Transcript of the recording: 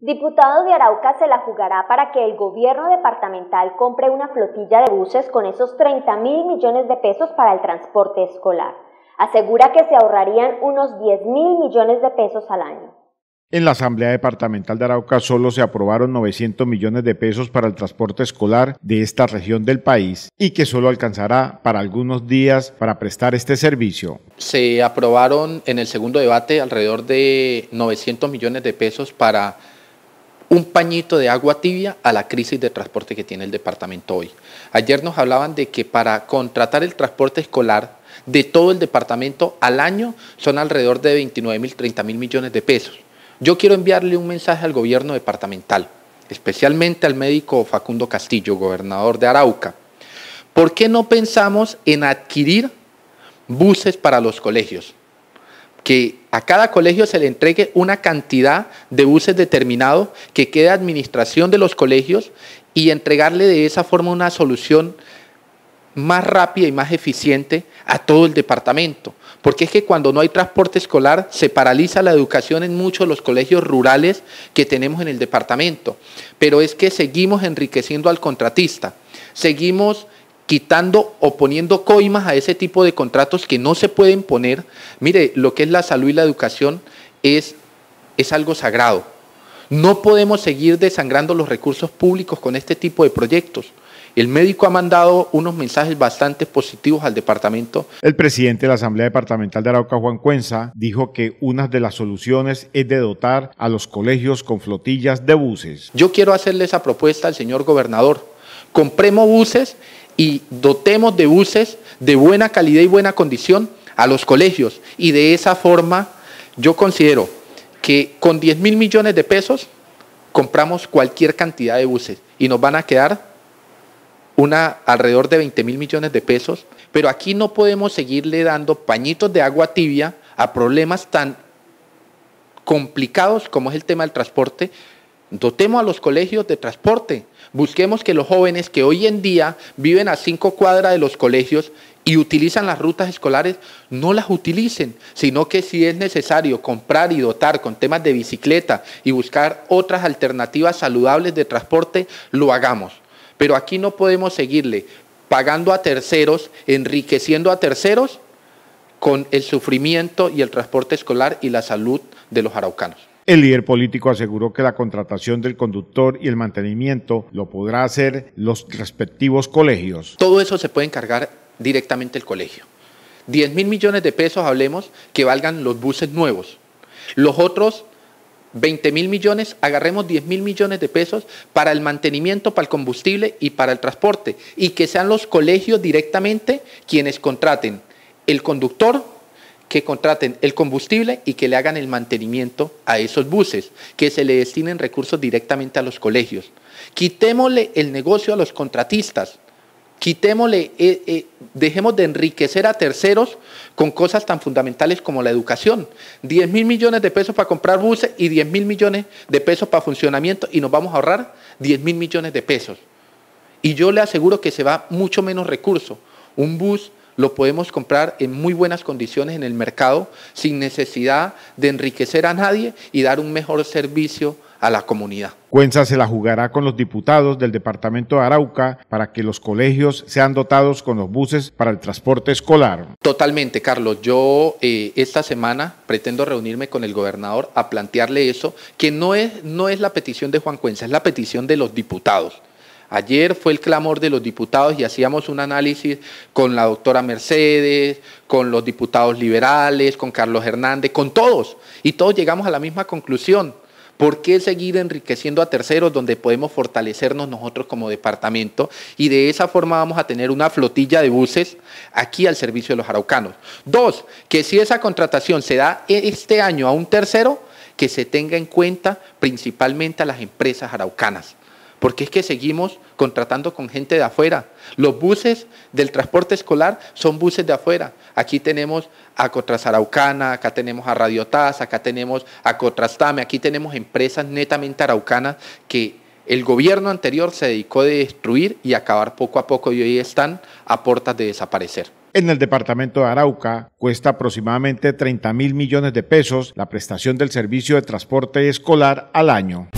Diputado de Arauca se la jugará para que el gobierno departamental compre una flotilla de buses con esos 30 mil millones de pesos para el transporte escolar. Asegura que se ahorrarían unos 10 mil millones de pesos al año. En la Asamblea Departamental de Arauca solo se aprobaron 900 millones de pesos para el transporte escolar de esta región del país y que solo alcanzará para algunos días para prestar este servicio. Se aprobaron en el segundo debate alrededor de 900 millones de pesos para un pañito de agua tibia a la crisis de transporte que tiene el departamento hoy. Ayer nos hablaban de que para contratar el transporte escolar de todo el departamento al año son alrededor de 29 mil, 30 mil millones de pesos. Yo quiero enviarle un mensaje al gobierno departamental, especialmente al médico Facundo Castillo, gobernador de Arauca. ¿Por qué no pensamos en adquirir buses para los colegios? Que a cada colegio se le entregue una cantidad de buses determinados que quede a administración de los colegios y entregarle de esa forma una solución más rápida y más eficiente a todo el departamento. Porque es que cuando no hay transporte escolar se paraliza la educación en muchos de los colegios rurales que tenemos en el departamento. Pero es que seguimos enriqueciendo al contratista, seguimos quitando o poniendo coimas a ese tipo de contratos que no se pueden poner. Mire, lo que es la salud y la educación es, es algo sagrado. No podemos seguir desangrando los recursos públicos con este tipo de proyectos. El médico ha mandado unos mensajes bastante positivos al departamento. El presidente de la Asamblea Departamental de Arauca, Juan Cuenza, dijo que una de las soluciones es de dotar a los colegios con flotillas de buses. Yo quiero hacerle esa propuesta al señor gobernador. Compremos buses y dotemos de buses de buena calidad y buena condición a los colegios. Y de esa forma yo considero que con 10 mil millones de pesos compramos cualquier cantidad de buses y nos van a quedar una alrededor de 20 mil millones de pesos. Pero aquí no podemos seguirle dando pañitos de agua tibia a problemas tan complicados como es el tema del transporte Dotemos a los colegios de transporte. Busquemos que los jóvenes que hoy en día viven a cinco cuadras de los colegios y utilizan las rutas escolares, no las utilicen, sino que si es necesario comprar y dotar con temas de bicicleta y buscar otras alternativas saludables de transporte, lo hagamos. Pero aquí no podemos seguirle pagando a terceros, enriqueciendo a terceros con el sufrimiento y el transporte escolar y la salud de los araucanos. El líder político aseguró que la contratación del conductor y el mantenimiento lo podrá hacer los respectivos colegios. Todo eso se puede encargar directamente el colegio. 10 mil millones de pesos, hablemos, que valgan los buses nuevos. Los otros 20 mil millones, agarremos 10 mil millones de pesos para el mantenimiento, para el combustible y para el transporte. Y que sean los colegios directamente quienes contraten el conductor que contraten el combustible y que le hagan el mantenimiento a esos buses, que se le destinen recursos directamente a los colegios. Quitémosle el negocio a los contratistas, quitémosle, eh, eh, dejemos de enriquecer a terceros con cosas tan fundamentales como la educación. 10 mil millones de pesos para comprar buses y 10 mil millones de pesos para funcionamiento y nos vamos a ahorrar 10 mil millones de pesos. Y yo le aseguro que se va mucho menos recurso. Un bus lo podemos comprar en muy buenas condiciones en el mercado sin necesidad de enriquecer a nadie y dar un mejor servicio a la comunidad. Cuenza se la jugará con los diputados del departamento de Arauca para que los colegios sean dotados con los buses para el transporte escolar. Totalmente, Carlos. Yo eh, esta semana pretendo reunirme con el gobernador a plantearle eso, que no es, no es la petición de Juan Cuenza, es la petición de los diputados. Ayer fue el clamor de los diputados y hacíamos un análisis con la doctora Mercedes, con los diputados liberales, con Carlos Hernández, con todos. Y todos llegamos a la misma conclusión. ¿Por qué seguir enriqueciendo a terceros donde podemos fortalecernos nosotros como departamento? Y de esa forma vamos a tener una flotilla de buses aquí al servicio de los araucanos. Dos, que si esa contratación se da este año a un tercero, que se tenga en cuenta principalmente a las empresas araucanas porque es que seguimos contratando con gente de afuera. Los buses del transporte escolar son buses de afuera. Aquí tenemos a Cotras Araucana, acá tenemos a Radiotas, acá tenemos a Cotrastame, aquí tenemos empresas netamente araucanas que el gobierno anterior se dedicó a destruir y acabar poco a poco y hoy están a puertas de desaparecer. En el departamento de Arauca cuesta aproximadamente 30 mil millones de pesos la prestación del servicio de transporte escolar al año.